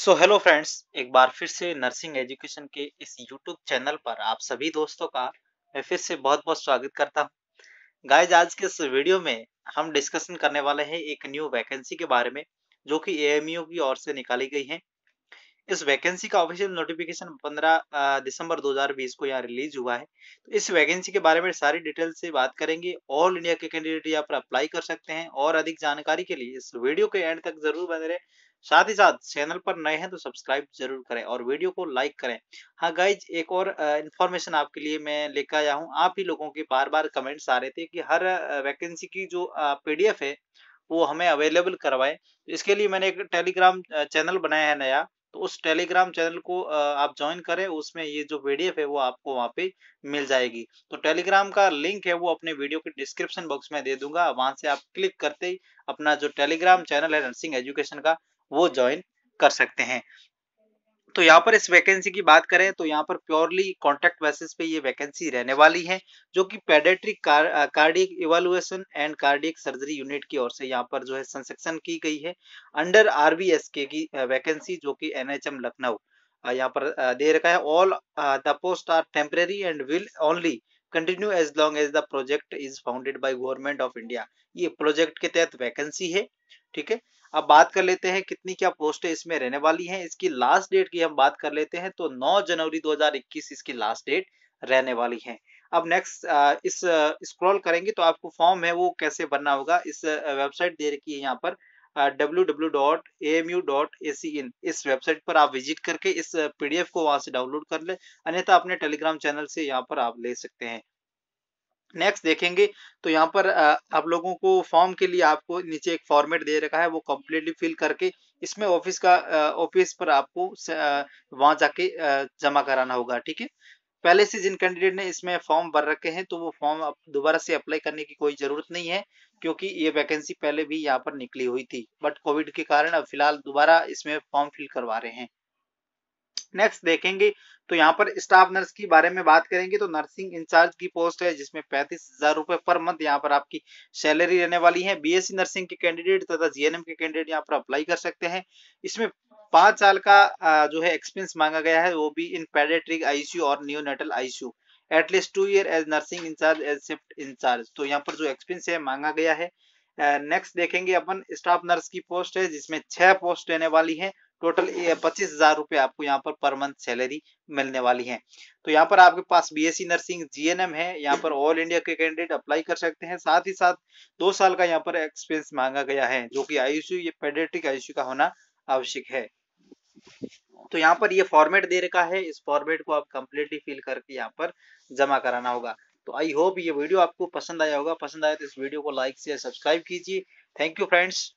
so hello friends एक बार फिर से नर्सिंग एजुकेशन के इस यूट्यूब चैनल पर आप सभी दोस्तों का मैं फिर से बहुत बहुत स्वागत करता हूं गाइज आज के इस वीडियो में हम डिस्कशन करने वाले हैं एक न्यू वैकेंसी के बारे में जो कि ए की ओर से निकाली गई है इस वैकेंसी का ऑफिशियल नोटिफिकेशन 15 दिसंबर 2020 को यहाँ रिलीज हुआ है तो इस वैकेंसी के बारे में सारी डिटेल से बात करेंगे ऑल इंडिया के कैंडिडेट यहाँ पर अप्लाई कर सकते हैं और अधिक जानकारी के लिए इस वीडियो के एंड तक जरूर बने रहे साथ ही साथ चैनल पर नए हैं तो सब्सक्राइब जरूर करें और वीडियो को लाइक करें हाँ गाइज एक और इन्फॉर्मेशन आपके लिए मैं लेकर आया हूँ आप ही लोगों के बार बार कमेंट्स आ रहे थे कि हर वैकेंसी की जो पीडीएफ है वो हमें अवेलेबल करवाए इसके लिए मैंने एक टेलीग्राम चैनल बनाया है नया तो उस टेलीग्राम चैनल को आप ज्वाइन करें उसमें ये जो पीडीएफ है वो आपको वहाँ पे मिल जाएगी तो टेलीग्राम का लिंक है वो अपने वीडियो के डिस्क्रिप्शन बॉक्स में दे दूंगा वहां से आप क्लिक करते ही अपना जो टेलीग्राम चैनल है नर्सिंग एजुकेशन का वो ज्वाइन कर सकते हैं तो यहाँ पर इस वैकेंसी की बात करें तो यहाँ पर प्योरली कॉन्ट्रैक्ट बेसिस पे ये वैकेंसी रहने वाली है जो कि paediatric cardiac evaluation and cardiac surgery unit की ओर से यहाँ पर जो है संसेक्शन की गई है अंडर आरबीएसके की वैकेंसी जो कि एनएचएम लखनऊ यहाँ पर दे रखा है all the post are temporary and will only continue as long as the project is founded by government of India ये प्रोजेक्ट के तहत वैकेंसी है ठीक है अब बात कर लेते हैं कितनी क्या पोस्टें इसमें रहने वाली हैं इसकी लास्ट डेट की हम बात कर लेते हैं तो 9 जनवरी 2021 इसकी लास्ट डेट रहने वाली है अब नेक्स्ट इस स्क्रॉल करेंगे तो आपको फॉर्म है वो कैसे भरना होगा इस वेबसाइट दे रखी है यहाँ पर www.amu.acin इस वेबसाइट पर आप विजिट करके इस पीडीएफ को वहां से डाउनलोड कर ले अन्यथा अपने टेलीग्राम चैनल से यहाँ पर आप ले सकते हैं नेक्स्ट देखेंगे तो यहाँ पर आप लोगों को फॉर्म के लिए आपको नीचे एक फॉर्मेट दे रखा है वो कम्प्लीटली फिल करके इसमें ऑफिस का ऑफिस पर आपको वहां जाके जमा कराना होगा ठीक है पहले से जिन कैंडिडेट ने इसमें फॉर्म भर रखे हैं तो वो फॉर्म दोबारा से अप्लाई करने की कोई जरूरत नहीं है क्योंकि ये वैकेंसी पहले भी यहाँ पर निकली हुई थी बट कोविड के कारण अब फिलहाल दोबारा इसमें फॉर्म फिल करवा रहे हैं नेक्स्ट देखेंगे तो यहाँ पर स्टाफ नर्स के बारे में बात करेंगे तो नर्सिंग इंचार्ज की पोस्ट है जिसमें पैंतीस हजार रुपए पर मंथ यहाँ पर आपकी सैलरी रहने वाली है बीएससी नर्सिंग के कैंडिडेट तथा जीएनएम के कैंडिडेट यहाँ पर अप्लाई कर सकते हैं इसमें पांच साल का जो है एक्सपीरियंस मांगा गया है वो भी इन पेडेट्रिक आईसीयू और neonatal ICU at least two year as nursing in-charge as shift in-charge तो यहाँ पर जो एक्सपीरियंस है मांगा गया है नेक्स्ट देखेंगे अपन स्टाफ नर्स की पोस्ट है जिसमें छह पोस्ट रहने वाली है टोटल पच्चीस हजार रुपए आपको यहाँ पर पर मंथ सैलरी मिलने वाली है तो यहाँ पर आपके पास बीएससी नर्सिंग जीएनएम है यहाँ पर ऑल इंडिया के कैंडिडेट अप्लाई कर सकते हैं साथ ही साथ दो साल का यहाँ पर एक्सपीरियंस मांगा गया है जो कि आयुष्यू ये पेडेट्रिक आयुष्यू का होना आवश्यक है तो यहाँ पर ये फॉर्मेट दे रखा है इस फॉर्मेट को आप कंप्लीटली फिल करके यहाँ पर जमा कराना होगा तो आई होप ये वीडियो आपको पसंद आया होगा पसंद आया तो इस वीडियो को लाइक से सब्सक्राइब कीजिए थैंक यू फ्रेंड्स